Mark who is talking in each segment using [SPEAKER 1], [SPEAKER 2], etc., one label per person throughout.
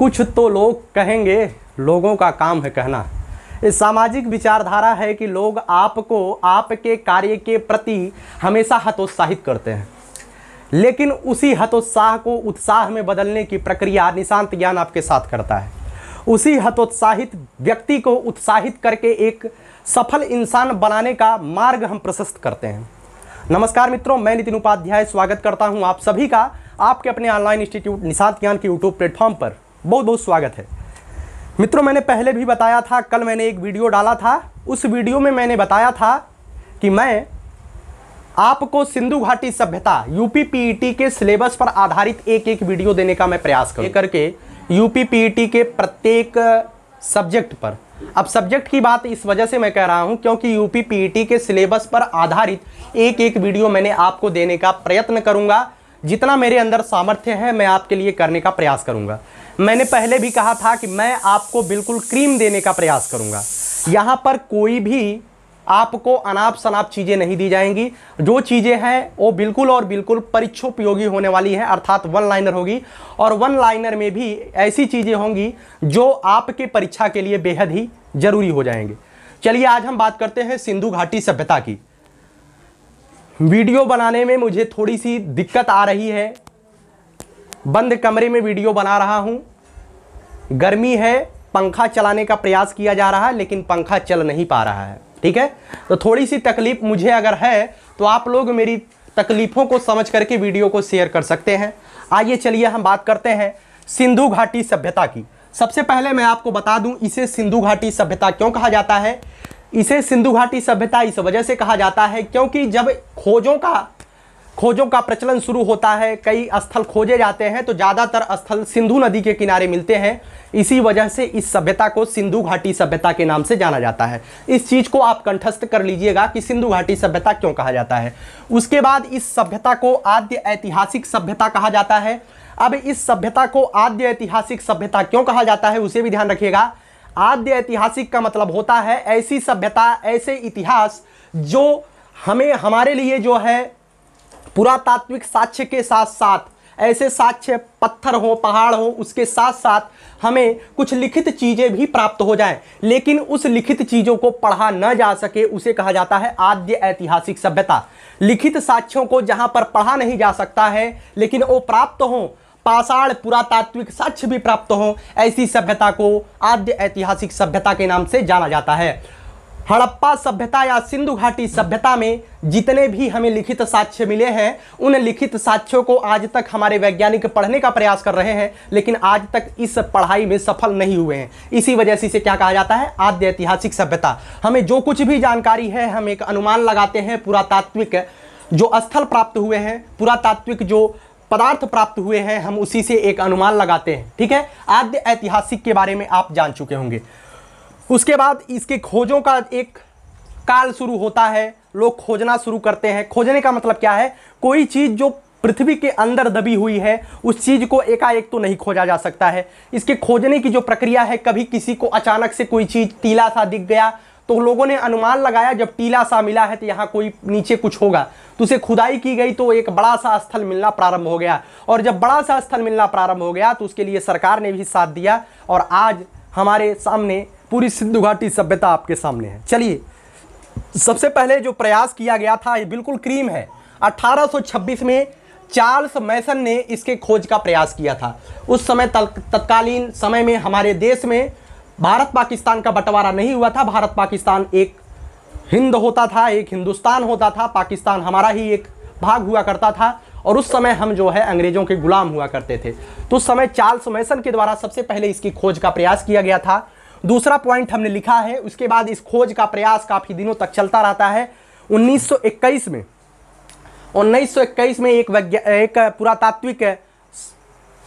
[SPEAKER 1] कुछ तो लोग कहेंगे लोगों का काम है कहना इस सामाजिक विचारधारा है कि लोग आपको आपके कार्य के प्रति हमेशा हतोत्साहित करते हैं लेकिन उसी हतोत्साह को उत्साह में बदलने की प्रक्रिया निशांत ज्ञान आपके साथ करता है उसी हतोत्साहित व्यक्ति को उत्साहित करके एक सफल इंसान बनाने का मार्ग हम प्रशस्त करते हैं नमस्कार मित्रों मैं नितिन उपाध्याय स्वागत करता हूं आप सभी का आपके अपने ऑनलाइन इंस्टीट्यूट निशांत ज्ञान के यूट्यूब प्लेटफॉर्म पर बहुत बहुत स्वागत है मित्रों मैंने पहले भी बताया था कल मैंने एक वीडियो डाला था उस वीडियो में मैंने बताया था कि मैं आपको सिंधु घाटी सभ्यता यूपी पीईटी e के सिलेबस पर आधारित एक एक वीडियो देने का मैं प्रयास करूँ करके यूपी पीईटी e के प्रत्येक सब्जेक्ट पर अब सब्जेक्ट की बात इस वजह से मैं कह रहा हूं क्योंकि यूपी पीईटी e के सिलेबस पर आधारित एक एक वीडियो मैंने आपको देने का प्रयत्न करूंगा जितना मेरे अंदर सामर्थ्य है मैं आपके लिए करने का प्रयास करूँगा मैंने पहले भी कहा था कि मैं आपको बिल्कुल क्रीम देने का प्रयास करूँगा यहाँ पर कोई भी आपको अनाप शनाप चीज़ें नहीं दी जाएंगी जो चीज़ें हैं वो बिल्कुल और बिल्कुल परीक्षोपयोगी होने वाली हैं अर्थात वन लाइनर होगी और वन लाइनर में भी ऐसी चीज़ें होंगी जो आपके परीक्षा के लिए बेहद ही ज़रूरी हो जाएंगे चलिए आज हम बात करते हैं सिंधु घाटी सभ्यता की वीडियो बनाने में मुझे थोड़ी सी दिक्कत आ रही है बंद कमरे में वीडियो बना रहा हूँ गर्मी है पंखा चलाने का प्रयास किया जा रहा है लेकिन पंखा चल नहीं पा रहा है ठीक है तो थोड़ी सी तकलीफ़ मुझे अगर है तो आप लोग मेरी तकलीफ़ों को समझ करके वीडियो को शेयर कर सकते हैं आइए चलिए हम बात करते हैं सिंधु घाटी सभ्यता की सबसे पहले मैं आपको बता दूं इसे सिंधु घाटी सभ्यता क्यों कहा जाता है इसे सिंधु घाटी सभ्यता इस वजह से कहा जाता है क्योंकि जब खोजों का खोजों का प्रचलन शुरू होता है कई स्थल खोजे जाते हैं तो ज़्यादातर स्थल सिंधु नदी के किनारे मिलते हैं इसी वजह से इस सभ्यता को सिंधु घाटी सभ्यता के नाम से जाना जाता है इस चीज़ को आप कंठस्थ कर लीजिएगा कि सिंधु घाटी सभ्यता क्यों कहा जाता है उसके बाद इस सभ्यता को आद्य ऐतिहासिक सभ्यता कहा जाता है अब इस सभ्यता को आद्य ऐतिहासिक सभ्यता क्यों कहा जाता है उसे भी ध्यान रखिएगा आद्य ऐतिहासिक का मतलब होता है ऐसी सभ्यता ऐसे इतिहास जो हमें हमारे लिए जो है पुरातात्विक साक्ष्य के साथ साथ ऐसे साक्ष्य पत्थर हो पहाड़ हो उसके साथ साथ हमें कुछ लिखित चीज़ें भी प्राप्त हो जाएं लेकिन उस लिखित चीज़ों को पढ़ा न जा सके उसे कहा जाता है आद्य ऐतिहासिक सभ्यता लिखित साक्ष्यों को जहाँ पर पढ़ा नहीं जा सकता है लेकिन वो प्राप्त हों पाषाण पुरातात्विक साक्ष्य भी प्राप्त हों ऐसी सभ्यता को आद्य ऐतिहासिक सभ्यता के नाम से जाना जाता है हड़प्पा सभ्यता या सिंधु घाटी सभ्यता में जितने भी हमें लिखित साक्ष्य मिले हैं उन लिखित साक्ष्यों को आज तक हमारे वैज्ञानिक पढ़ने का प्रयास कर रहे हैं लेकिन आज तक इस पढ़ाई में सफल नहीं हुए हैं इसी वजह से इसे क्या कहा जाता है आद्य ऐतिहासिक सभ्यता हमें जो कुछ भी जानकारी है हम एक अनुमान लगाते हैं पुरातात्विक जो स्थल प्राप्त हुए हैं पुरातात्विक जो पदार्थ प्राप्त हुए हैं हम उसी से एक अनुमान लगाते हैं ठीक है आद्य ऐतिहासिक के बारे में आप जान चुके होंगे उसके बाद इसके खोजों का एक काल शुरू होता है लोग खोजना शुरू करते हैं खोजने का मतलब क्या है कोई चीज़ जो पृथ्वी के अंदर दबी हुई है उस चीज़ को एकाएक तो नहीं खोजा जा सकता है इसके खोजने की जो प्रक्रिया है कभी किसी को अचानक से कोई चीज़ टीला सा दिख गया तो लोगों ने अनुमान लगाया जब टीला सा मिला है तो यहाँ कोई नीचे कुछ होगा तो उसे खुदाई की गई तो एक बड़ा सा स्थल मिलना प्रारंभ हो गया और जब बड़ा सा स्थल मिलना प्रारंभ हो गया तो उसके लिए सरकार ने भी साथ दिया और आज हमारे सामने पूरी सिंधु घाटी सभ्यता आपके सामने है चलिए सबसे पहले जो प्रयास किया गया था ये बिल्कुल क्रीम है 1826 में चार्ल्स मैसन ने इसके खोज का प्रयास किया था उस समय तत्कालीन समय में हमारे देश में भारत पाकिस्तान का बंटवारा नहीं हुआ था भारत पाकिस्तान एक हिंद होता था एक हिंदुस्तान होता था पाकिस्तान हमारा ही एक भाग हुआ करता था और उस समय हम जो है अंग्रेजों के गुलाम हुआ करते थे तो उस समय चार्ल्स मैसन के द्वारा सबसे पहले इसकी खोज का प्रयास किया गया था दूसरा पॉइंट हमने लिखा है उसके बाद इस खोज का प्रयास काफ़ी दिनों तक चलता रहता है 1921 में 1921 में एक एक पुरातात्विक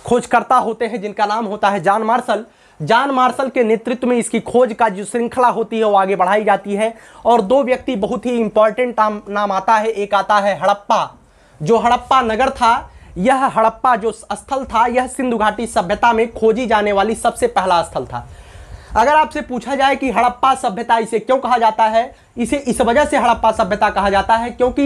[SPEAKER 1] खोजकर्ता होते हैं जिनका नाम होता है जॉन मार्शल जान मार्शल के नेतृत्व में इसकी खोज का जो श्रृंखला होती है वो आगे बढ़ाई जाती है और दो व्यक्ति बहुत ही इंपॉर्टेंट नाम आता है एक आता है हड़प्पा जो हड़प्पा नगर था यह हड़प्पा जो स्थल था यह सिंधु घाटी सभ्यता में खोजी जाने वाली सबसे पहला स्थल था अगर आपसे पूछा जाए कि हड़प्पा सभ्यता इसे क्यों कहा जाता है इसे इस वजह से हड़प्पा सभ्यता कहा जाता है क्योंकि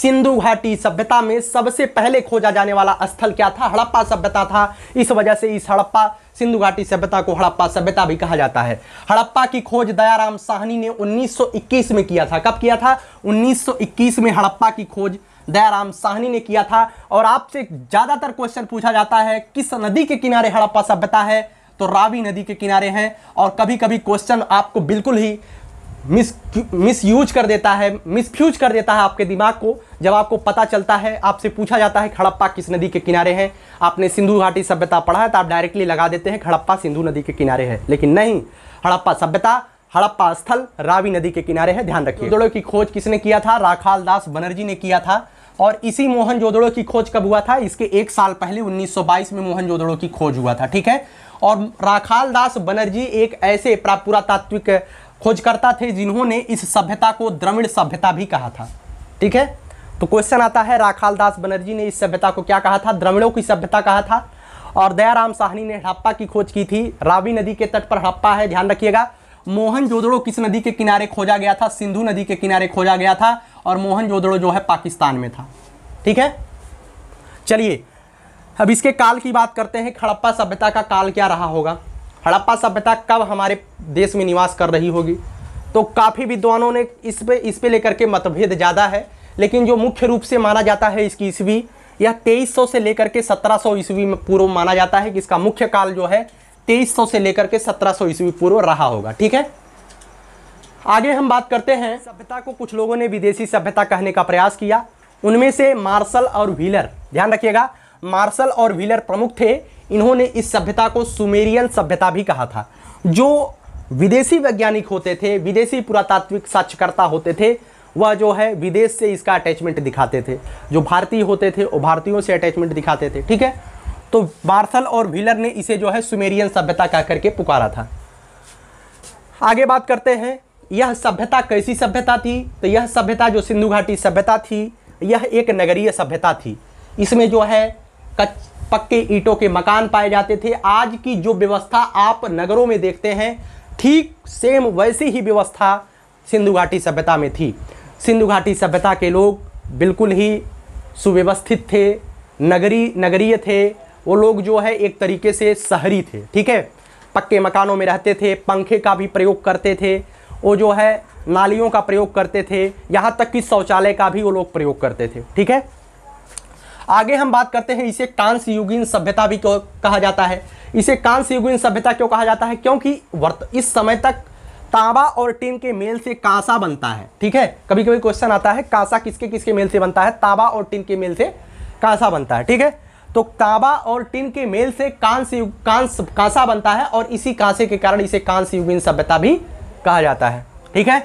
[SPEAKER 1] सिंधु घाटी सभ्यता में सबसे पहले खोजा जाने वाला स्थल क्या था हड़प्पा सभ्यता था इस वजह से इस हड़प्पा सिंधु घाटी सभ्यता को हड़प्पा सभ्यता भी कहा जाता है हड़प्पा की खोज दयाराम साहनी ने 1921 में किया था कब किया था 1921 में हड़प्पा की खोज दयाराम साहनी ने किया था और आपसे ज़्यादातर क्वेश्चन पूछा जाता है किस नदी के किनारे हड़प्पा सभ्यता है तो रावी नदी के किनारे हैं और कभी कभी क्वेश्चन आपको बिल्कुल ही मिस मिस यूज कर देता है मिसफ्यूज कर देता है आपके दिमाग को जब आपको पता चलता है आपसे पूछा जाता है खड़प्पा किस नदी के किनारे हैं आपने सिंधु घाटी सभ्यता पढ़ा है तो आप डायरेक्टली लगा देते हैं खड़प्पा सिंधु नदी के किनारे है लेकिन नहीं हड़प्पा सभ्यता हड़प्पा स्थल रावी नदी के किनारे है ध्यान रखिए जोड़ों की खोज किसने किया था राखाल दास बनर्जी ने किया था और इसी मोहन जोदड़ो की खोज कब हुआ था इसके एक साल पहले 1922 में मोहन जोदड़ो की खोज हुआ था ठीक है और राखाल दास बनर्जी एक ऐसे पुरातात्विक खोजकर्ता थे जिन्होंने इस सभ्यता को द्रविड़ सभ्यता भी कहा था ठीक है तो क्वेश्चन आता है राखाल दास बनर्जी ने इस सभ्यता को क्या कहा था द्रविड़ों की सभ्यता कहा था और दयाराम साहनी ने हड़प्पा की खोज की थी रावी नदी के तट पर हड़प्पा है ध्यान रखिएगा मोहन जोदड़ो किस नदी के किनारे खोजा गया था सिंधु नदी के किनारे खोजा गया था और मोहन जोदड़ो जो है पाकिस्तान में था ठीक है चलिए अब इसके काल की बात करते हैं हड़प्पा सभ्यता का काल क्या रहा होगा हड़प्पा सभ्यता कब हमारे देश में निवास कर रही होगी तो काफ़ी विद्वानों ने इस पे इस पे लेकर के मतभेद ज़्यादा है लेकिन जो मुख्य रूप से माना जाता है इसकी ईस्वी यह 2300 से लेकर के 1700 ईस्वी में पूर्व माना जाता है कि इसका मुख्य काल जो है 2300 से लेकर के 1700 ईस्वी पूर्व रहा होगा ठीक है आगे हम बात करते हैं सभ्यता को कुछ लोगों ने विदेशी सभ्यता कहने का प्रयास किया उनमें से मार्शल और व्हीलर ध्यान रखिएगा मार्शल और व्हीलर प्रमुख थे इन्होंने इस सभ्यता को सुमेरियन सभ्यता भी कहा था जो विदेशी वैज्ञानिक होते थे विदेशी पुरातात्विक साक्षकर्ता होते थे वह जो है विदेश से इसका अटैचमेंट दिखाते थे जो भारतीय होते थे वो भारतीयों से अटैचमेंट दिखाते थे ठीक है तो मार्शल और व्हीलर ने इसे जो है सुमेरियन सभ्यता कह करके पुकारा था आगे बात करते हैं यह सभ्यता कैसी सभ्यता थी तो यह सभ्यता जो सिंधु घाटी सभ्यता थी यह एक नगरीय सभ्यता थी इसमें जो है कच पक्के ईंटों के मकान पाए जाते थे आज की जो व्यवस्था आप नगरों में देखते हैं ठीक सेम वैसी ही व्यवस्था सिंधु घाटी सभ्यता में थी सिंधु घाटी सभ्यता के लोग बिल्कुल ही सुव्यवस्थित थे नगरी नगरीय थे वो लोग जो है एक तरीके से शहरी थे ठीक है पक्के मकानों में रहते थे पंखे का भी प्रयोग करते थे वो जो है नालियों का प्रयोग करते थे यहाँ तक कि शौचालय का भी वो लोग प्रयोग करते थे ठीक है आगे हम बात करते हैं इसे कांस युगिन सभ्यता भी क्यों कहा जाता है इसे कांस युगिन सभ्यता क्यों कहा जाता है क्योंकि वर्त इस समय तक तांबा और टिन के मेल से कांसा बनता है ठीक है कभी कभी क्वेश्चन आता है कांसा किसके किसके मेल से बनता है तांबा और टिन के मेल से कांसा बनता है ठीक है तो तांबा और टिन के मेल से कांस कांस कांसा बनता है और इसी कांसे के कारण इसे कांस युगिन सभ्यता भी कहा जाता है ठीक है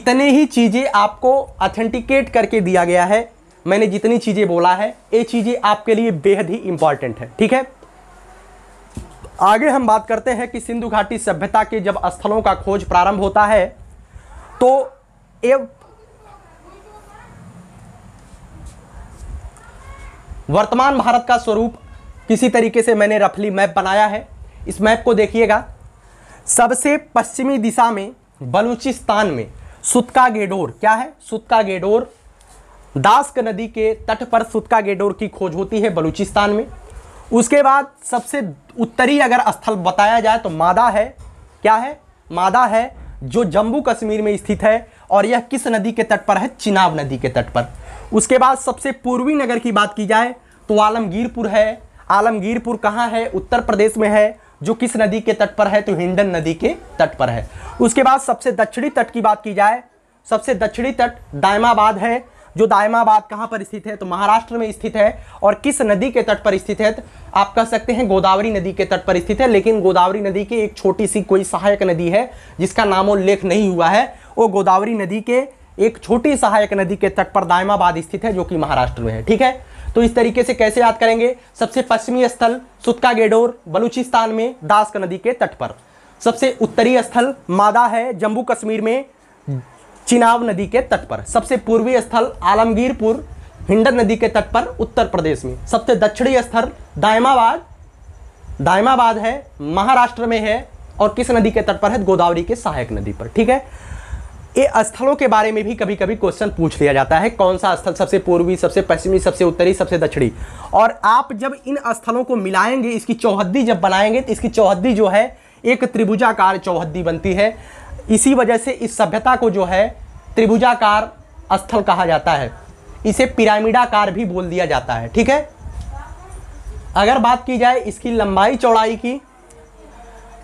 [SPEAKER 1] इतने ही चीज़ें आपको ऑथेंटिकेट करके दिया गया है मैंने जितनी चीज़ें बोला है ये चीज़ें आपके लिए बेहद ही इंपॉर्टेंट है ठीक है आगे हम बात करते हैं कि सिंधु घाटी सभ्यता के जब स्थलों का खोज प्रारंभ होता है तो ये वर्तमान भारत का स्वरूप किसी तरीके से मैंने रफली मैप बनाया है इस मैप को देखिएगा सबसे पश्चिमी दिशा में बलूचिस्तान में सुतका गेडोर क्या है सुतका गेडोर दास्क नदी के तट पर सुतका गेडोर की खोज होती है बलूचिस्तान में उसके बाद सबसे उत्तरी अगर स्थल बताया जाए तो मादा है क्या है मादा है जो जम्मू कश्मीर में स्थित है और यह किस नदी के तट पर है चिनाब नदी के तट पर उसके बाद सबसे पूर्वी नगर की बात की जाए तो आलमगीरपुर है आलमगीरपुर कहाँ है उत्तर प्रदेश में है जो किस नदी के तट पर है तो हिंडन नदी के तट पर है उसके बाद सबसे दक्षिणी तट की बात की जाए सबसे दक्षिणी तट दायमाबाद है जो दायमाबाद कहाँ पर स्थित है तो महाराष्ट्र में स्थित है और किस नदी के तट पर स्थित है तो आप कह सकते हैं गोदावरी नदी के तट पर स्थित है लेकिन गोदावरी नदी की एक छोटी सी कोई सहायक नदी है जिसका नामोल्लेख नहीं हुआ है वो गोदावरी नदी के एक छोटी सहायक नदी के तट पर दायमाबाद स्थित है जो कि महाराष्ट्र में है ठीक है तो इस तरीके से कैसे याद करेंगे सबसे पश्चिमी स्थल सुतका गेडोर बलूचिस्तान में दासक नदी के तट पर सबसे उत्तरी स्थल मादा है जम्मू कश्मीर में चिनाब नदी के तट पर सबसे पूर्वी स्थल आलमगीरपुर हिंडन नदी के तट पर उत्तर प्रदेश में सबसे दक्षिणी स्थल दायमाबाद दायमाबाद है महाराष्ट्र में है और किस नदी के तट पर है गोदावरी के सहायक नदी पर ठीक है ये स्थलों के बारे में भी कभी कभी क्वेश्चन पूछ लिया जाता है कौन सा स्थल सबसे पूर्वी सबसे पश्चिमी सबसे उत्तरी सबसे दक्षिणी और आप जब इन स्थलों को मिलाएंगे इसकी चौहद्दी जब बनाएंगे तो इसकी चौहद्दी जो है एक त्रिभुजाकार चौहद्दी बनती है इसी वजह से इस सभ्यता को जो है त्रिभुजाकार स्थल कहा जाता है इसे पिरामिडाकार भी बोल दिया जाता है ठीक है अगर बात की जाए इसकी लंबाई चौड़ाई की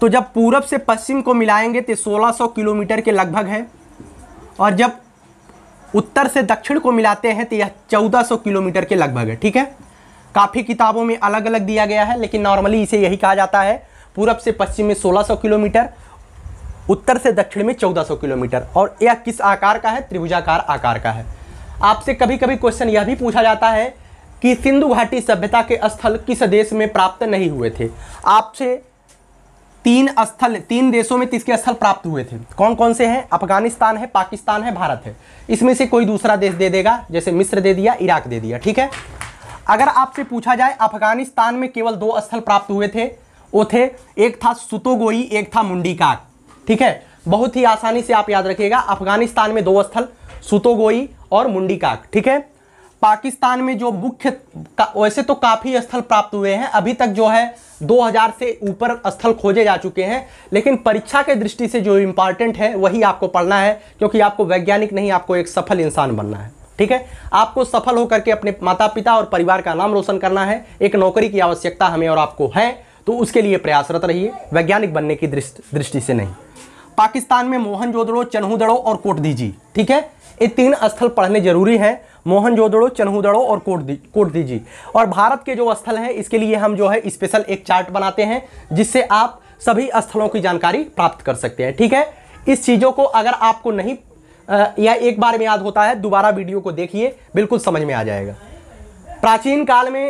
[SPEAKER 1] तो जब पूरब से पश्चिम को मिलाएंगे तो 1600 किलोमीटर के लगभग है और जब उत्तर से दक्षिण को मिलाते हैं तो यह 1400 किलोमीटर के लगभग है ठीक है काफ़ी किताबों में अलग अलग दिया गया है लेकिन नॉर्मली इसे यही कहा जाता है पूरब से पश्चिम में 1600 किलोमीटर उत्तर से दक्षिण में 1400 किलोमीटर और यह किस आकार का है त्रिभुजाकार आकार का है आपसे कभी कभी क्वेश्चन यह भी पूछा जाता है कि सिंधु घाटी सभ्यता के स्थल किस देश में प्राप्त नहीं हुए थे आपसे तीन स्थल तीन देशों में किसके स्थल प्राप्त हुए थे कौन कौन से हैं अफगानिस्तान है पाकिस्तान है भारत है इसमें से कोई दूसरा देश दे देगा जैसे मिस्र दे दिया इराक दे दिया ठीक है अगर आपसे पूछा जाए अफगानिस्तान में केवल दो स्थल प्राप्त हुए थे वो थे एक था सुतोगोई एक था मुंडीकाक ठीक है बहुत ही आसानी से आप याद रखिएगा अफगानिस्तान में दो स्थल सुतोगोई और मुंडीकाक ठीक है पाकिस्तान में जो मुख्य वैसे तो काफ़ी स्थल प्राप्त हुए हैं अभी तक जो है 2000 से ऊपर स्थल खोजे जा चुके हैं लेकिन परीक्षा के दृष्टि से जो इम्पॉर्टेंट है वही आपको पढ़ना है क्योंकि आपको वैज्ञानिक नहीं आपको एक सफल इंसान बनना है ठीक है आपको सफल होकर के अपने माता पिता और परिवार का नाम रोशन करना है एक नौकरी की आवश्यकता हमें और आपको है तो उसके लिए प्रयासरत रहिए वैज्ञानिक बनने की दृष्टि से नहीं पाकिस्तान में मोहनजोदड़ो चन्हूदड़ो और दीजी ठीक है ये तीन स्थल पढ़ने जरूरी हैं मोहनजोदड़ो चन्हूदड़ो और दीजी और भारत के जो स्थल हैं इसके लिए हम जो है स्पेशल एक चार्ट बनाते हैं जिससे आप सभी स्थलों की जानकारी प्राप्त कर सकते हैं ठीक है इस चीज़ों को अगर आपको नहीं या एक बार में याद होता है दोबारा वीडियो को देखिए बिल्कुल समझ में आ जाएगा प्राचीन काल में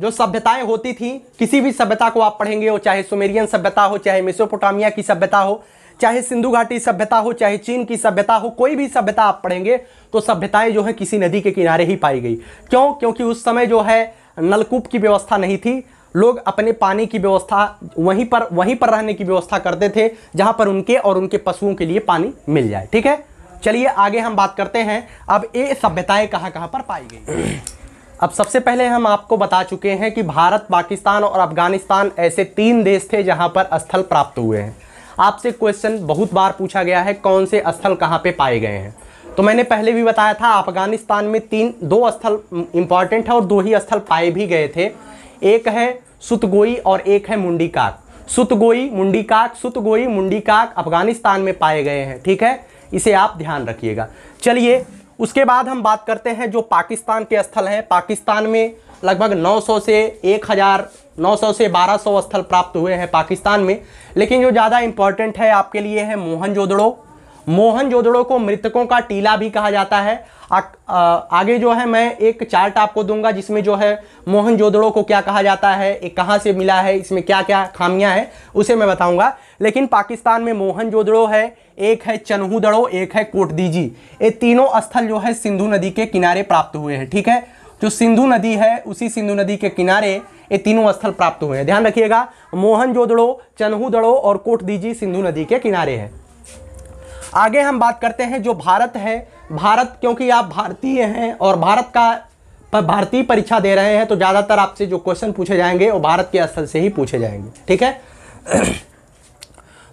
[SPEAKER 1] जो सभ्यताएं होती थी किसी भी सभ्यता को आप पढ़ेंगे हो चाहे सुमेरियन सभ्यता हो चाहे मेसोपोटामिया की सभ्यता हो चाहे सिंधु घाटी सभ्यता हो चाहे चीन की सभ्यता हो कोई भी सभ्यता आप पढ़ेंगे तो सभ्यताएं जो है किसी नदी के किनारे ही पाई गई क्यों क्योंकि उस समय जो है नलकूप की व्यवस्था नहीं थी लोग अपने पानी की व्यवस्था वहीं पर वहीं पर रहने की व्यवस्था करते थे जहां पर उनके और उनके पशुओं के लिए पानी मिल जाए ठीक है चलिए आगे हम बात करते हैं अब ये सभ्यताएं कहाँ कहाँ पर पाई गई अब सबसे पहले हम आपको बता चुके हैं कि भारत पाकिस्तान और अफगानिस्तान ऐसे तीन देश थे जहां पर स्थल प्राप्त हुए हैं आपसे क्वेश्चन बहुत बार पूछा गया है कौन से स्थल कहाँ पे पाए गए हैं तो मैंने पहले भी बताया था अफगानिस्तान में तीन दो स्थल इम्पॉर्टेंट है और दो ही स्थल पाए भी गए थे एक है सुतगोई और एक है मुंडीकाक सुतगोई मुंडीकाक सुतगोई मुंडीकाक अफगानिस्तान में पाए गए हैं ठीक है इसे आप ध्यान रखिएगा चलिए उसके बाद हम बात करते हैं जो पाकिस्तान के स्थल हैं पाकिस्तान में लगभग 900 से 900 से 1200 स्थल प्राप्त हुए हैं पाकिस्तान में लेकिन जो ज़्यादा इम्पॉर्टेंट है आपके लिए है मोहनजोदड़ो जोदड़ो को मृतकों का टीला भी कहा जाता है आ, आ, आगे जो है मैं एक चार्ट आपको दूंगा जिसमें जो है मोहनजोदड़ो को क्या कहा जाता है एक कहाँ से मिला है इसमें क्या क्या खामियां हैं उसे मैं बताऊंगा लेकिन पाकिस्तान में मोहनजोदड़ो है एक है चनहूदड़ो एक है कोटदीजी ये तीनों स्थल जो है सिंधु नदी के किनारे प्राप्त हुए हैं ठीक है जो सिंधु नदी है उसी सिंधु नदी के किनारे ये तीनों स्थल प्राप्त हुए हैं ध्यान रखिएगा मोहनजोदड़ो चनहूदड़ो और कोट दीजी सिंधु नदी के किनारे है आगे हम बात करते हैं जो भारत है भारत क्योंकि आप भारतीय हैं और भारत का पर भारतीय परीक्षा दे रहे हैं तो ज़्यादातर आपसे जो क्वेश्चन पूछे जाएंगे वो भारत के स्थल से ही पूछे जाएंगे ठीक है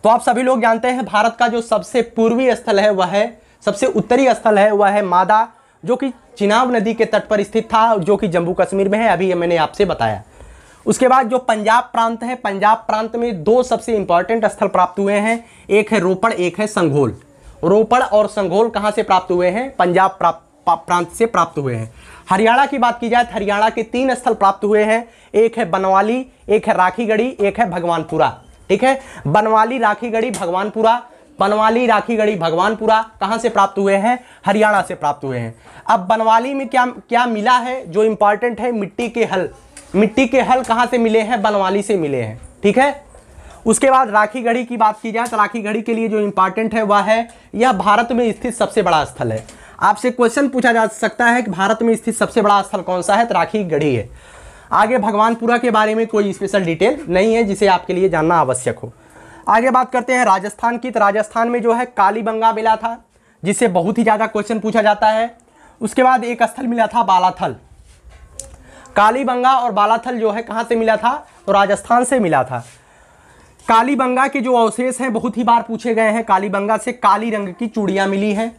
[SPEAKER 1] तो आप सभी लोग जानते हैं भारत का जो सबसे पूर्वी स्थल है वह है सबसे उत्तरी स्थल है वह है मादा जो कि चिनाब नदी के तट पर स्थित था जो कि जम्मू कश्मीर में है अभी मैंने आपसे बताया उसके बाद जो पंजाब प्रांत है पंजाब प्रांत में दो सबसे इंपॉर्टेंट स्थल प्राप्त हुए हैं एक है रोपड़ एक है संघोल रोपड़ और संघोल कहाँ से प्राप्त हुए हैं पंजाब प्रांत से प्राप्त हुए हैं हरियाणा की बात की जाए तो हरियाणा के तीन स्थल प्राप्त हुए हैं एक है बनवाली एक है राखीगढ़ी एक है भगवानपुरा ठीक है बनवाली राखीगढ़ी भगवानपुरा बनवाली राखीगढ़ी भगवानपुरा कहाँ से प्राप्त हुए हैं हरियाणा से प्राप्त हुए हैं अब बनवाली में क्या क्या मिला है जो इम्पॉर्टेंट है मिट्टी के हल मिट्टी के हल कहाँ से मिले हैं बनवाली से मिले हैं ठीक है उसके बाद राखी गढ़ी की बात की जाए तो राखी गढ़ी के लिए जो इम्पॉर्टेंट है वह है यह भारत में स्थित सबसे बड़ा स्थल है आपसे क्वेश्चन पूछा जा सकता है कि भारत में स्थित सबसे बड़ा स्थल कौन सा है तो राखी गढ़ी है आगे भगवानपुरा के बारे में कोई स्पेशल डिटेल नहीं है जिसे आपके लिए जानना आवश्यक हो आगे बात करते हैं राजस्थान की तो राजस्थान में जो है कालीबंगा मिला था जिसे बहुत ही ज़्यादा क्वेश्चन पूछा जाता है उसके बाद एक स्थल मिला था बालाथल कालीबंगा और बालाथल जो है कहाँ से मिला था तो राजस्थान से मिला था कालीबंगा के जो अवशेष हैं बहुत ही बार पूछे गए हैं कालीबंगा से काली रंग की चूड़ियाँ मिली हैं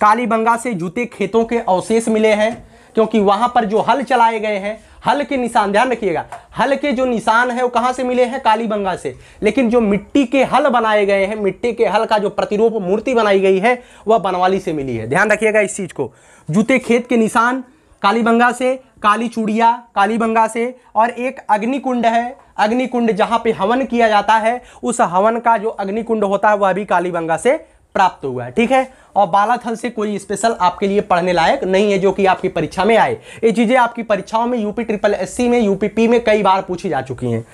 [SPEAKER 1] कालीबंगा से जूते खेतों के अवशेष मिले हैं क्योंकि वहाँ पर जो हल चलाए गए हैं हल के निशान ध्यान रखिएगा हल के जो निशान है वो कहाँ से मिले हैं कालीबंगा से लेकिन जो मिट्टी के हल बनाए गए हैं मिट्टी के हल का जो प्रतिरूप मूर्ति बनाई गई है वह बनवाली से मिली है ध्यान रखिएगा इस चीज़ को जूते खेत के निशान कालीबंगा से काली चूड़िया कालीबंगा से और एक अग्निकुंड है अग्निकुंड जहाँ पे हवन किया जाता है उस हवन का जो अग्निकुंड होता है वह भी कालीबंगा से प्राप्त हुआ है ठीक है और बालाथल से कोई स्पेशल आपके लिए पढ़ने लायक नहीं है जो कि आपकी परीक्षा में आए ये चीज़ें आपकी परीक्षाओं में यूपी ट्रिपल एस में यूपीपी में कई बार पूछी जा चुकी हैं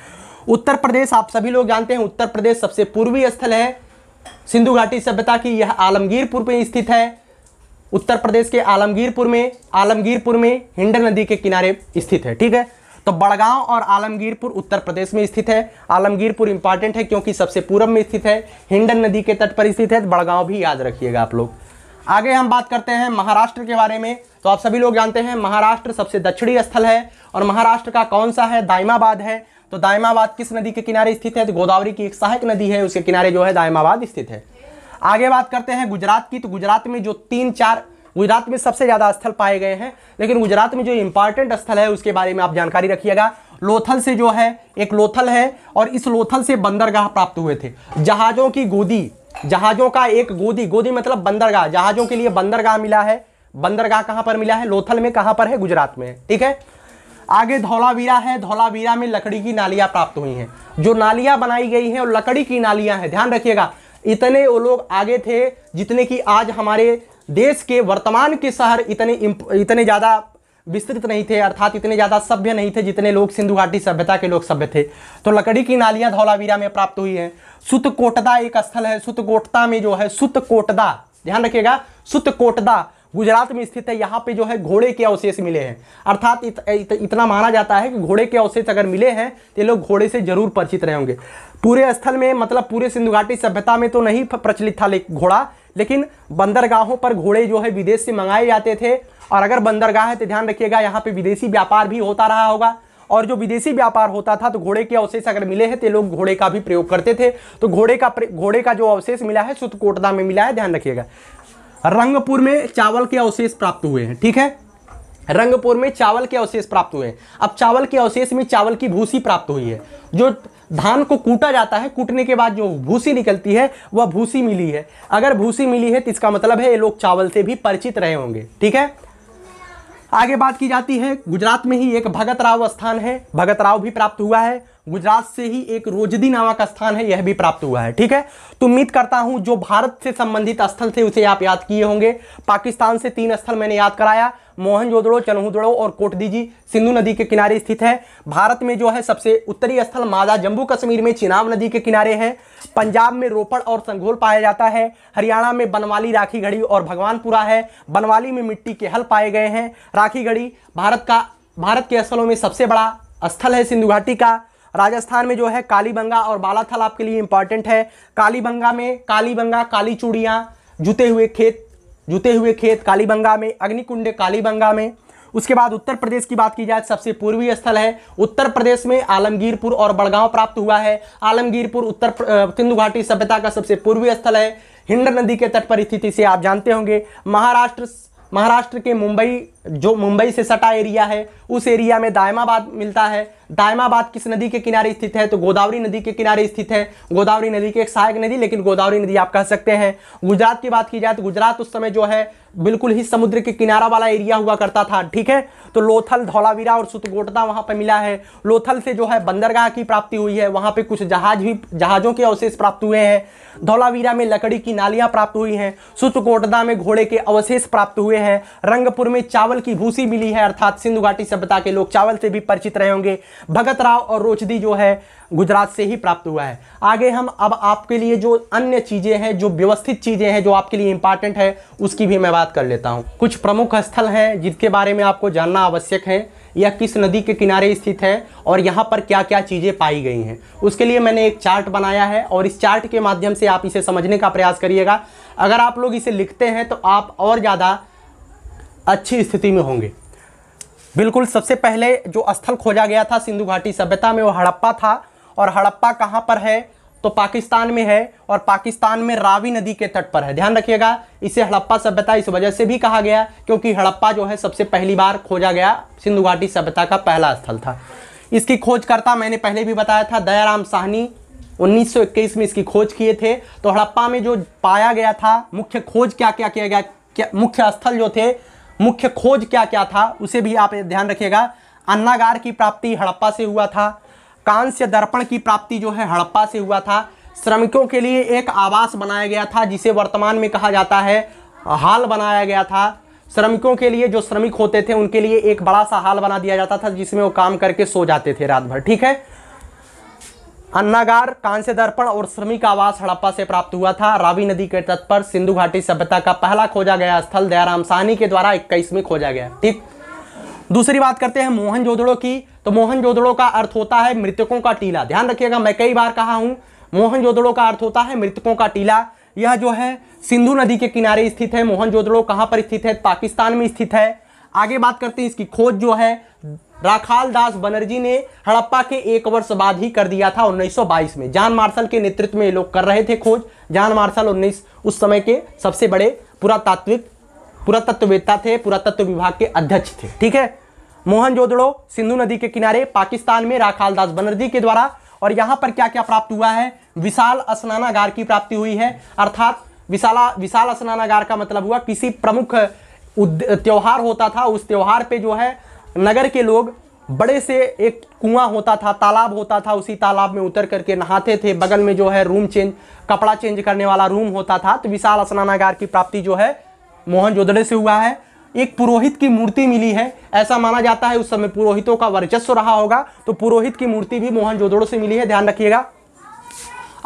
[SPEAKER 1] उत्तर प्रदेश आप सभी लोग जानते हैं उत्तर प्रदेश सबसे पूर्वी स्थल है सिंधु घाटी सभ्यता की यह आलमगीरपुर में स्थित है उत्तर प्रदेश के आलमगीरपुर में आलमगीरपुर में हिंडन नदी के किनारे स्थित है ठीक है तो बड़गांव और आलमगीरपुर उत्तर प्रदेश में स्थित है आलमगीरपुर इंपॉर्टेंट है क्योंकि सबसे पूर्व में स्थित है हिंडन नदी के तट पर स्थित है तो बड़गांव भी याद रखिएगा आप लोग आगे हम बात करते हैं महाराष्ट्र के बारे में तो आप सभी लोग जानते हैं महाराष्ट्र सबसे दक्षिणी स्थल है और महाराष्ट्र का कौन सा है दाइमाबाद है तो दायमाबाद किस नदी के किनारे स्थित है तो गोदावरी की एक सहायक नदी है उसके किनारे जो है दायमाबाद स्थित है आगे बात करते हैं गुजरात की तो गुजरात में जो तीन चार गुजरात में सबसे ज़्यादा स्थल पाए गए हैं लेकिन गुजरात में जो इंपॉर्टेंट स्थल है उसके बारे में आप जानकारी रखिएगा लोथल से जो है एक लोथल है और इस लोथल से बंदरगाह प्राप्त हुए थे जहाज़ों की गोदी जहाज़ों का एक गोदी गोदी मतलब बंदरगाह जहाज़ों के लिए बंदरगाह मिला है बंदरगाह कहाँ पर मिला है लोथल में कहाँ पर है गुजरात में ठीक है आगे धौलावीरा है धौलावीरा में लकड़ी की नालियाँ प्राप्त हुई हैं जो नालियाँ बनाई गई हैं और लकड़ी की नालियाँ हैं ध्यान रखिएगा इतने वो लोग आगे थे जितने कि आज हमारे देश के वर्तमान के शहर इतने इतने ज़्यादा विस्तृत नहीं थे अर्थात इतने ज़्यादा सभ्य नहीं थे जितने लोग सिंधु घाटी सभ्यता के लोग सभ्य थे तो लकड़ी की नालियाँ धौलावीरा में प्राप्त हुई हैं सुतकोटदा एक स्थल है सुतकोटदा में जो है सुतकोटदा ध्यान रखिएगा सुतकोटदा गुजरात में स्थित है यहाँ पे जो है घोड़े के अवशेष मिले हैं अर्थात इत, इत, इतना माना जाता है कि घोड़े के अवशेष अगर मिले हैं तो लोग घोड़े से जरूर परिचित रहे होंगे पूरे स्थल में मतलब पूरे सिंधु घाटी सभ्यता में तो नहीं प्रचलित था लेकिन घोड़ा लेकिन बंदरगाहों पर घोड़े जो है विदेश से मंगाए जाते थे और अगर बंदरगाह है तो ध्यान रखिएगा यहाँ पे विदेशी व्यापार भी होता रहा होगा और जो विदेशी व्यापार होता था तो घोड़े के अवशेष अगर मिले हैं तो लोग घोड़े का भी प्रयोग करते थे तो घोड़े का घोड़े का जो अवशेष मिला है सुतकोटदा में मिला है ध्यान रखिएगा रंगपुर में चावल के अवशेष प्राप्त हुए हैं ठीक है रंगपुर में चावल के अवशेष प्राप्त हुए हैं अब चावल के अवशेष में चावल की भूसी प्राप्त हुई है जो धान को कूटा जाता है कूटने के बाद जो भूसी निकलती है वह भूसी मिली है अगर भूसी मिली है तो इसका मतलब है ये लोग चावल से भी परिचित रहे होंगे ठीक है आगे बात की जाती है गुजरात में ही एक भगत राव स्थान है भगत राव भी प्राप्त हुआ है गुजरात से ही एक रोजदी नामक स्थान है यह भी प्राप्त हुआ है ठीक है तो उम्मीद करता हूं जो भारत से संबंधित स्थल थे उसे आप याद किए होंगे पाकिस्तान से तीन स्थल मैंने याद कराया मोहनजोदड़ो चनहुदड़ो और कोटदीजी सिंधु नदी के किनारे स्थित है भारत में जो है सबसे उत्तरी स्थल मादा जम्मू कश्मीर में चिनाब नदी के किनारे है पंजाब में रोपड़ और संघोल पाया जाता है हरियाणा में बनवाली राखी घड़ी और भगवानपुरा है बनवाली में मिट्टी के हल पाए गए हैं राखी घड़ी भारत का भारत के स्थलों में सबसे बड़ा स्थल है सिंधु घाटी का राजस्थान में जो है कालीबंगा और बालाथल आपके लिए इंपॉर्टेंट है कालीबंगा में कालीबंगा काली चूड़ियाँ जुते हुए खेत जुते हुए खेत कालीबंगा में अग्निकुंड कालीबंगा में उसके बाद उत्तर प्रदेश की बात की जाए सबसे पूर्वी स्थल है उत्तर प्रदेश में आलमगीरपुर और बड़गांव प्राप्त हुआ है आलमगीरपुर उत्तर सिंधु घाटी सभ्यता का सबसे पूर्वी स्थल है हिंड नदी के तट पर स्थिति से आप जानते होंगे महाराष्ट्र महाराष्ट्र के मुंबई जो मुंबई से सटा एरिया है उस एरिया में दायमाबाद मिलता है दायमाबाद किस नदी के किनारे स्थित है तो गोदावरी नदी के किनारे स्थित है गोदावरी नदी की एक सहायक नदी लेकिन गोदावरी नदी आप कह सकते हैं गुजरात की बात की जाए तो गुजरात उस समय जो है बिल्कुल ही समुद्र के किनारा वाला एरिया हुआ करता था ठीक है तो लोथल धौलावीरा और सुतगोटदा वहां पर मिला है लोथल से जो है बंदरगाह की प्राप्ति हुई है वहां पर कुछ जहाज भी जहाजों के अवशेष प्राप्त हुए हैं धौलावीरा में लकड़ी की नालियां प्राप्त हुई हैं सुतगोटदा में घोड़े के अवशेष प्राप्त हुए हैं रंगपुर में चावल की भूसी मिली है अर्थात सिंधु घाटी सभ्यता के लोग चावल से भी परिचित रहे होंगे भगत राव और रोचदी जो है गुजरात से ही प्राप्त हुआ है आगे हम अब आपके लिए जो अन्य चीज़ें हैं जो व्यवस्थित चीज़ें हैं जो आपके लिए इंपॉर्टेंट है उसकी भी मैं बात कर लेता हूँ कुछ प्रमुख स्थल हैं जिनके बारे में आपको जानना आवश्यक है यह किस नदी के किनारे स्थित है और यहाँ पर क्या क्या चीज़ें पाई गई हैं उसके लिए मैंने एक चार्ट बनाया है और इस चार्ट के माध्यम से आप इसे समझने का प्रयास करिएगा अगर आप लोग इसे लिखते हैं तो आप और ज़्यादा अच्छी स्थिति में होंगे बिल्कुल सबसे पहले जो स्थल खोजा गया था सिंधु घाटी सभ्यता में वो हड़प्पा था और हड़प्पा कहाँ पर है तो पाकिस्तान में है और पाकिस्तान में रावी नदी के तट पर है ध्यान रखिएगा इसे हड़प्पा सभ्यता इस वजह से भी कहा गया क्योंकि हड़प्पा जो है सबसे पहली बार खोजा गया सिंधु घाटी सभ्यता का पहला स्थल था इसकी खोजकर्ता मैंने पहले भी बताया था दयाराम साहनी 1921 में इसकी खोज किए थे तो हड़प्पा में जो पाया गया था मुख्य खोज क्या क्या किया गया क्या मुख्य स्थल जो थे मुख्य खोज क्या क्या था उसे भी आप ध्यान रखिएगा अन्नागार की प्राप्ति हड़प्पा से हुआ था कांस्य दर्पण की प्राप्ति जो है हड़प्पा से हुआ था श्रमिकों के लिए एक आवास बनाया गया था जिसे वर्तमान में कहा जाता है हाल बनाया गया था श्रमिकों के लिए जो श्रमिक होते थे उनके लिए एक बड़ा सा हाल बना दिया जाता था जिसमें वो काम करके सो जाते थे रात भर ठीक है अन्नागार कांस्य दर्पण और श्रमिक आवास हड़प्पा से प्राप्त हुआ था रावी नदी के तट पर सिंधु घाटी सभ्यता का पहला खोजा गया स्थल दयाराम सानी के द्वारा इक्कीसवीं खोजा गया ठीक दूसरी बात करते हैं मोहन जोदड़ो की तो मोहन जोदड़ो का अर्थ होता है मृतकों का टीला ध्यान रखिएगा मैं कई बार कहा हूं मोहन जोदड़ो का अर्थ होता है मृतकों का टीला यह जो है सिंधु नदी के किनारे स्थित है मोहन जोदड़ो कहाँ पर स्थित है पाकिस्तान में स्थित है आगे बात करते हैं इसकी खोज जो है राखाल दास बनर्जी ने हड़प्पा के एक वर्ष बाद ही कर दिया था 1922 में जान मार्शल के नेतृत्व में ये लोग कर रहे थे खोज जान मार्शल उन्नीस उस समय के सबसे बड़े पुरातात्विक पुरातत्ववेत्ता थे पुरातत्व विभाग के अध्यक्ष थे ठीक है मोहन जोदड़ो सिंधु नदी के किनारे पाकिस्तान में राखाल दास बनर्जी के द्वारा और यहाँ पर क्या क्या प्राप्त हुआ है विशाल स्नानागार की प्राप्ति हुई है अर्थात विशाला विशाल स्नानागार का मतलब हुआ किसी प्रमुख त्यौहार होता था उस त्यौहार पे जो है नगर के लोग बड़े से एक कुआं होता था तालाब होता था उसी तालाब में उतर करके नहाते थे बगल में जो है रूम चेंज कपड़ा चेंज करने वाला रूम होता था तो विशाल स्नानागार की प्राप्ति जो है मोहन जोदड़े से हुआ है एक पुरोहित की मूर्ति मिली है ऐसा माना जाता है उस समय पुरोहितों का वर्चस्व रहा होगा तो पुरोहित की मूर्ति भी मोहन जोदड़ो से मिली है ध्यान रखिएगा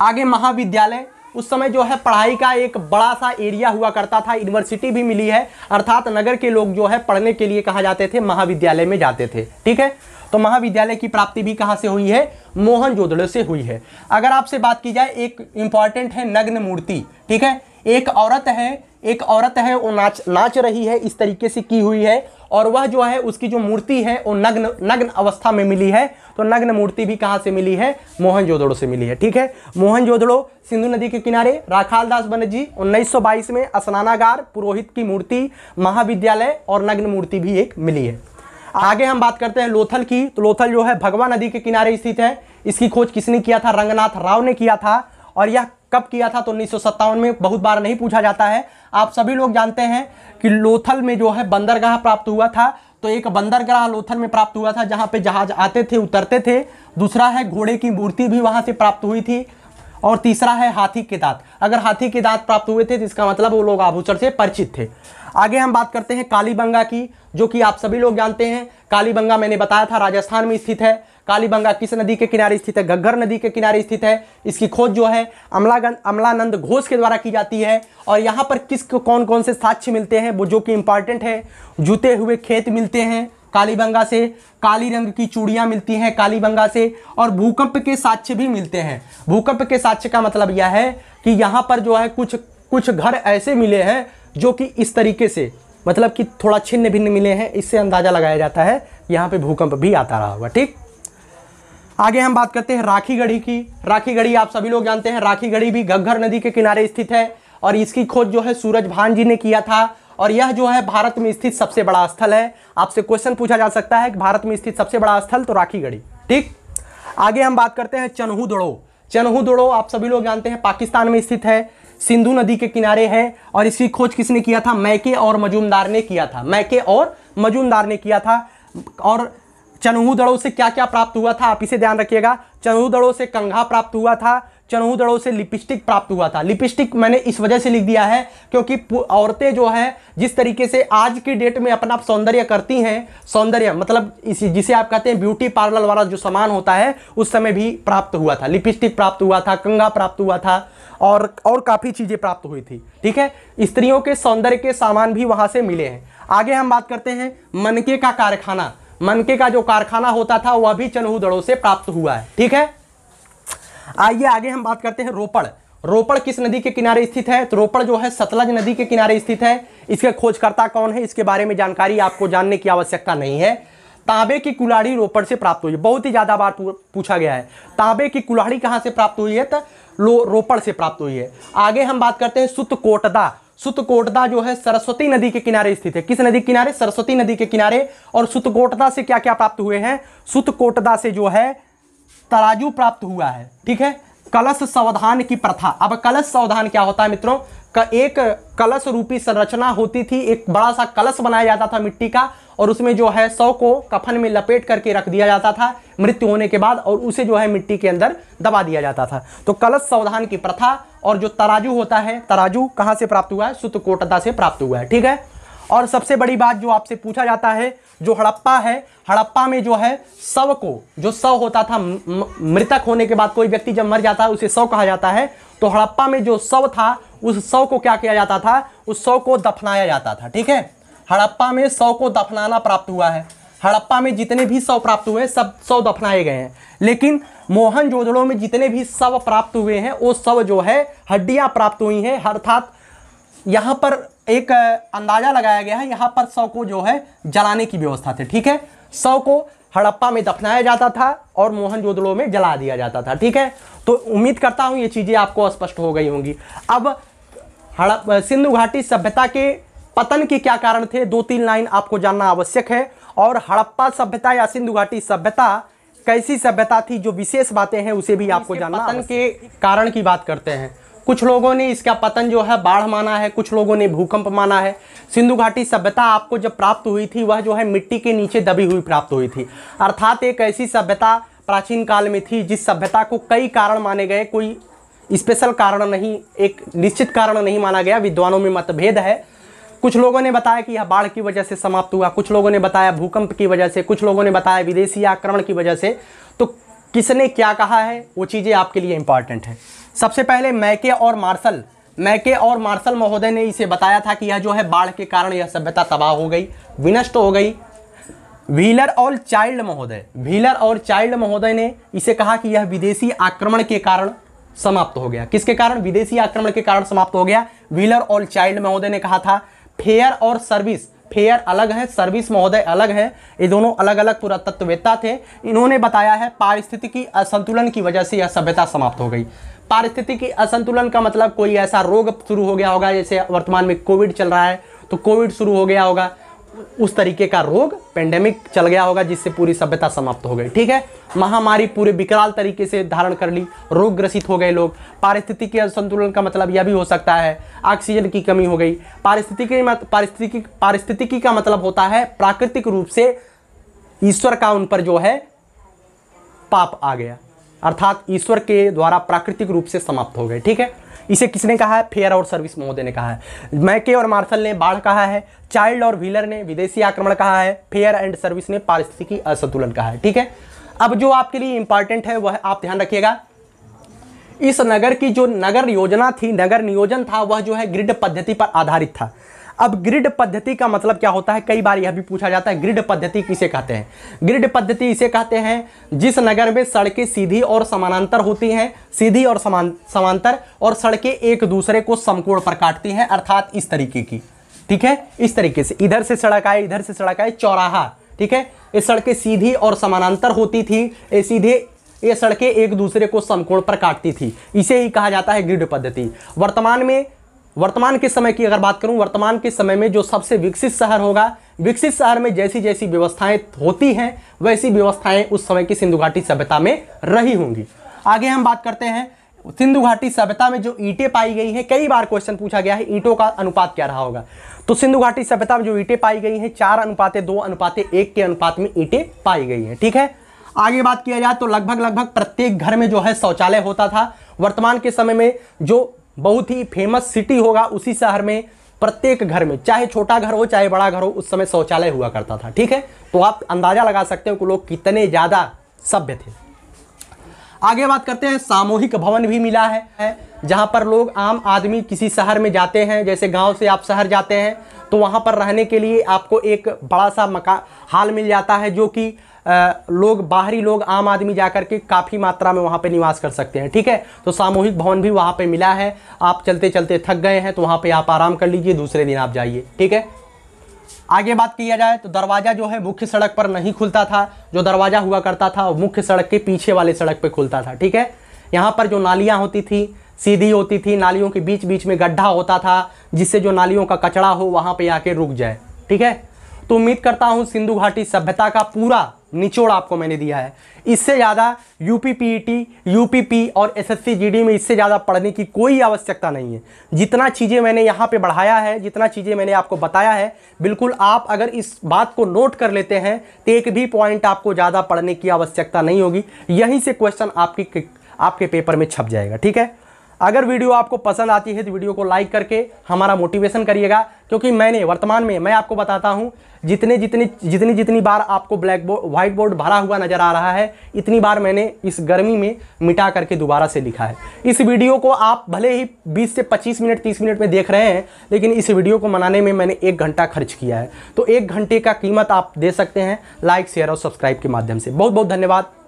[SPEAKER 1] आगे महाविद्यालय उस समय जो है पढ़ाई का एक बड़ा सा एरिया हुआ करता था यूनिवर्सिटी भी मिली है अर्थात नगर के लोग जो है पढ़ने के लिए कहा जाते थे महाविद्यालय में जाते थे ठीक है तो महाविद्यालय की प्राप्ति भी कहाँ से हुई है मोहन जोदड़ो से हुई है अगर आपसे बात की जाए एक इंपॉर्टेंट है नग्न मूर्ति ठीक है एक औरत है एक औरत है वो नाच नाच रही है इस तरीके से की हुई है और वह जो है उसकी जो मूर्ति है वो नग्न नग्न अवस्था में मिली है तो नग्न मूर्ति भी कहाँ से मिली है मोहनजोदड़ो से मिली है ठीक है मोहनजोदड़ो सिंधु नदी के किनारे राखाल दास बनर्जी 1922 में स्नानागार पुरोहित की मूर्ति महाविद्यालय और नग्न मूर्ति भी एक मिली है आगे हम बात करते हैं लोथल की तो लोथल जो है भगवा नदी के किनारे स्थित है इसकी खोज किसने किया था रंगनाथ राव ने किया था और यह कब किया था तो उन्नीस में बहुत बार नहीं पूछा जाता है आप सभी लोग जानते हैं कि लोथल में जो है बंदरगाह प्राप्त हुआ था तो एक बंदरगाह लोथल में प्राप्त हुआ था जहाँ पे जहाज आते थे उतरते थे दूसरा है घोड़े की मूर्ति भी वहाँ से प्राप्त हुई थी और तीसरा है हाथी के दांत अगर हाथी के दांत प्राप्त हुए थे तो इसका मतलब वो लोग आभूषण से परिचित थे आगे हम बात करते हैं कालीबंगा की जो कि आप सभी लोग जानते हैं कालीबंगा मैंने बताया था राजस्थान में स्थित है कालीबंगा किस नदी के किनारे स्थित है घग्गर नदी के किनारे स्थित है इसकी खोज जो है अमलागन अमलानंद घोष के द्वारा की जाती है और यहाँ पर किस कौन कौन से साक्ष्य मिलते हैं वो जो कि इम्पॉर्टेंट है जुते हुए खेत मिलते हैं कालीबंगा से काली रंग की चूड़ियाँ मिलती हैं कालीबंगा से और भूकंप के साक्ष्य भी मिलते हैं भूकंप के साक्ष्य का मतलब यह है कि यहाँ पर जो है कुछ कुछ घर ऐसे मिले हैं जो कि इस तरीके से मतलब कि थोड़ा छिन्न भिन्न मिले हैं इससे अंदाज़ा लगाया जाता है यहाँ पे भूकंप भी आता रहा होगा ठीक आगे हम बात करते हैं राखी गढ़ी की राखी गढ़ी आप सभी लोग जानते हैं राखी गढ़ी भी घग्घर नदी के किनारे स्थित है और इसकी खोज जो है सूरज भान जी ने किया था और यह जो है भारत में स्थित सबसे बड़ा स्थल है आपसे क्वेश्चन पूछा जा सकता है कि भारत में स्थित सबसे बड़ा स्थल तो राखी गढ़ी ठीक आगे हम बात करते हैं चनहू दड़ो चनहू दड़ो आप सभी लोग जानते हैं पाकिस्तान में स्थित है सिंधु नदी के किनारे है और इसकी खोज किसने किया था मैके और मजूमदार ने किया था मैके और मजूमदार ने किया था और चनहू दड़ों से क्या क्या प्राप्त हुआ था आप इसे ध्यान रखिएगा चनहू दड़ों से कंघा प्राप्त हुआ था चनहू दड़ों से लिपस्टिक प्राप्त हुआ था लिपस्टिक मैंने इस वजह से लिख दिया है क्योंकि औरतें जो है जिस तरीके से आज की डेट में अपना सौंदर्य करती हैं सौंदर्य मतलब इसी जिसे आप कहते हैं ब्यूटी पार्लर वाला जो सामान होता है उस समय भी प्राप्त हुआ था लिपस्टिक प्राप्त हुआ था कंगा प्राप्त हुआ था और और काफ़ी चीज़ें प्राप्त हुई थी ठीक है स्त्रियों के सौंदर्य के सामान भी वहाँ से मिले हैं आगे हम बात करते हैं मनके का कारखाना मनके का जो कारखाना होता था वह भी दड़ो से प्राप्त हुआ है ठीक है आइए आगे हम बात करते हैं रोपड़ रोपड़ किस नदी के किनारे स्थित है तो रोपड़ जो है सतलज नदी के किनारे स्थित है इसके खोजकर्ता कौन है इसके बारे में जानकारी आपको जानने की आवश्यकता नहीं है तांबे की कुलाड़ी रोपड़ से प्राप्त हुई है बहुत ही ज़्यादा बार पूछा गया है तांबे की कुलाड़ी कहाँ से प्राप्त हुई है तो रोपड़ से प्राप्त हुई है आगे हम बात करते हैं सुतकोटदा सुतकोटदा जो है सरस्वती नदी के किनारे स्थित है किस नदी के किनारे सरस्वती नदी के किनारे और सुतकोटदा से क्या क्या प्राप्त हुए हैं सुतकोटदा से जो है तराजू प्राप्त हुआ है ठीक है कलश सावधान की प्रथा अब कलश सावधान क्या होता है मित्रों का एक कलश रूपी संरचना होती थी एक बड़ा सा कलश बनाया जाता था मिट्टी का और उसमें जो है सौ को कफन में लपेट करके रख दिया जाता था मृत्यु होने के बाद और उसे जो है मिट्टी के अंदर दबा दिया जाता था तो कलश सावधान की प्रथा और जो तराजू होता है तराजू कहां से प्राप्त हुआ है सुतकोटता से प्राप्त हुआ है ठीक है और सबसे बड़ी बात जो आपसे पूछा जाता है जो हड़प्पा है हड़प्पा में जो है शव को जो शव होता था मृतक होने के बाद कोई व्यक्ति जब मर जाता है उसे शव कहा जाता है तो हड़प्पा में जो शव था उस शव को क्या किया जाता था उस शव को दफनाया जाता था ठीक है हड़प्पा में शव को दफनाना प्राप्त हुआ है हड़प्पा में जितने भी शव प्राप्त हुए सब शव दफनाए गए हैं लेकिन मोहन में जितने भी शव प्राप्त हुए हैं वो शव जो है हड्डियाँ प्राप्त हुई हैं अर्थात यहाँ पर एक अंदाज़ा लगाया गया है यहाँ पर शव को जो है जलाने की व्यवस्था थी ठीक है शव को हड़प्पा में दफनाया जाता था और मोहन में जला दिया जाता था ठीक है तो उम्मीद करता हूँ ये चीज़ें आपको स्पष्ट हो गई होंगी अब हड़प सिंधु घाटी सभ्यता के पतन के क्या कारण थे दो तीन लाइन आपको जानना आवश्यक है और हड़प्पा सभ्यता या सिंधु घाटी सभ्यता कैसी सभ्यता थी जो विशेष बातें हैं उसे भी आपको जानना पतन के कारण की बात करते हैं कुछ लोगों ने इसका पतन जो है बाढ़ माना है कुछ लोगों ने भूकंप माना है सिंधु घाटी सभ्यता आपको जब प्राप्त हुई थी वह जो है मिट्टी के नीचे दबी हुई प्राप्त हुई थी अर्थात एक ऐसी सभ्यता प्राचीन काल में थी जिस सभ्यता को कई कारण माने गए कोई स्पेशल कारण नहीं एक निश्चित कारण नहीं माना गया विद्वानों में मतभेद है कुछ लोगों ने बताया कि यह बाढ़ की वजह से समाप्त हुआ कुछ लोगों ने बताया भूकंप की वजह से कुछ लोगों ने बताया विदेशी आक्रमण की वजह से तो किसने क्या कहा है वो चीज़ें आपके लिए इंपॉर्टेंट है सबसे पहले मैके और मार्शल मैके और मार्शल महोदय ने इसे बताया था कि यह जो है बाढ़ के कारण यह सभ्यता तबाह हो गई विनष्ट हो गई व्हीलर और चाइल्ड महोदय व्हीलर और चाइल्ड महोदय ने इसे कहा कि यह विदेशी आक्रमण के कारण समाप्त हो गया किसके कारण विदेशी आक्रमण के कारण समाप्त हो गया व्हीलर और चाइल्ड महोदय ने कहा था फेयर और सर्विस फेयर अलग है सर्विस महोदय अलग है ये दोनों अलग अलग पुरातत्ववेत्ता थे इन्होंने बताया है पारिस्थितिकी असंतुलन की वजह से यह सभ्यता समाप्त हो गई पारिस्थितिकी असंतुलन का मतलब कोई ऐसा रोग शुरू हो गया होगा जैसे वर्तमान में कोविड चल रहा है तो कोविड शुरू हो गया होगा उस तरीके का रोग पेंडेमिक चल गया होगा जिससे पूरी सभ्यता समाप्त हो गई ठीक है महामारी पूरे विकराल तरीके से धारण कर ली रोग ग्रसित हो गए लोग पारिस्थितिकी असंतुलन का मतलब यह भी हो सकता है ऑक्सीजन की कमी हो गई पारिस्थितिकी पारिस्थितिकी पारिस्थितिकी का मतलब होता है प्राकृतिक रूप से ईश्वर का उन पर जो है पाप आ गया अर्थात ईश्वर के द्वारा प्राकृतिक रूप से समाप्त हो गए ठीक है इसे किसने कहा है फेयर और सर्विस महोदय ने कहा है मैके और मार्शल ने बाढ़ कहा है चाइल्ड और व्हीलर ने विदेशी आक्रमण कहा है फेयर एंड सर्विस ने पारिस्थितिकी असंतुलन कहा है ठीक है अब जो आपके लिए इंपॉर्टेंट है वह आप ध्यान रखिएगा इस नगर की जो नगर योजना थी नगर नियोजन था वह जो है ग्रिड पद्धति पर आधारित था अब ग्रिड पद्धति का मतलब क्या होता है कई बार यह भी पूछा जाता है ग्रिड पद्धति किसे कहते हैं ग्रिड पद्धति इसे कहते हैं जिस नगर में सड़कें सीधी और समानांतर होती हैं सीधी और समान समांतर और सड़कें एक दूसरे को समकोण पर काटती हैं अर्थात इस तरीके की ठीक है इस तरीके से इधर से सड़क आए इधर से सड़क आए चौराहा ठीक है ये सड़कें सीधी और समानांतर होती थी ये सीधे ये सड़कें एक दूसरे को समकोण पर काटती थी इसे ही कहा जाता है ग्रिड पद्धति वर्तमान में वर्तमान के समय की अगर बात करूं वर्तमान के समय में जो सबसे विकसित शहर होगा विकसित शहर में जैसी जैसी व्यवस्थाएं होती हैं वैसी व्यवस्थाएं उस समय की सिंधु घाटी सभ्यता में रही होंगी आगे हम बात करते हैं सिंधु घाटी सभ्यता में जो ईंटें पाई गई हैं कई बार क्वेश्चन पूछा गया है ईंटों का अनुपात क्या रहा होगा तो सिंधु घाटी सभ्यता में जो ईंटें पाई गई हैं चार अनुपात दो अनुपात एक के अनुपात में ईंटें पाई गई हैं ठीक है आगे बात किया जाए तो लगभग लगभग प्रत्येक घर में जो है शौचालय होता था वर्तमान के समय में जो बहुत ही फेमस सिटी होगा उसी शहर में प्रत्येक घर में चाहे छोटा घर हो चाहे बड़ा घर हो उस समय शौचालय हुआ करता था ठीक है तो आप अंदाजा लगा सकते हो कि लोग कितने ज़्यादा सभ्य थे आगे बात करते हैं सामूहिक भवन भी मिला है जहां पर लोग आम आदमी किसी शहर में जाते हैं जैसे गांव से आप शहर जाते हैं तो वहां पर रहने के लिए आपको एक बड़ा सा मका हाल मिल जाता है जो कि लोग बाहरी लोग आम आदमी जा के काफ़ी मात्रा में वहाँ पर निवास कर सकते हैं ठीक है तो सामूहिक भवन भी वहाँ पर मिला है आप चलते चलते थक गए हैं तो वहाँ पर आप आराम कर लीजिए दूसरे दिन आप जाइए ठीक है आगे बात किया जाए तो दरवाज़ा जो है मुख्य सड़क पर नहीं खुलता था जो दरवाज़ा हुआ करता था वो मुख्य सड़क के पीछे वाले सड़क पर खुलता था ठीक है यहाँ पर जो नालियाँ होती थी सीधी होती थी नालियों के बीच बीच में गड्ढा होता था जिससे जो नालियों का कचड़ा हो वहाँ पर आके रुक जाए ठीक है तो उम्मीद करता हूँ सिंधु घाटी सभ्यता का पूरा निचोड़ आपको मैंने दिया है इससे ज़्यादा यूपी पीईटी यूपीपी और एसएससी जीडी में इससे ज़्यादा पढ़ने की कोई आवश्यकता नहीं है जितना चीज़ें मैंने यहाँ पे बढ़ाया है जितना चीज़ें मैंने आपको बताया है बिल्कुल आप अगर इस बात को नोट कर लेते हैं तो एक भी पॉइंट आपको ज़्यादा पढ़ने की आवश्यकता नहीं होगी यहीं से क्वेश्चन आपकी आपके पेपर में छप जाएगा ठीक है अगर वीडियो आपको पसंद आती है तो वीडियो को लाइक करके हमारा मोटिवेशन करिएगा क्योंकि मैंने वर्तमान में मैं आपको बताता हूँ जितने जितनी जितनी जितनी बार आपको ब्लैक बोर्ड व्हाइट बोर्ड भरा हुआ नज़र आ रहा है इतनी बार मैंने इस गर्मी में मिटा करके दोबारा से लिखा है इस वीडियो को आप भले ही 20 से 25 मिनट 30 मिनट में देख रहे हैं लेकिन इस वीडियो को मनाने में मैंने एक घंटा खर्च किया है तो एक घंटे का कीमत आप दे सकते हैं लाइक शेयर और सब्सक्राइब के माध्यम से बहुत बहुत धन्यवाद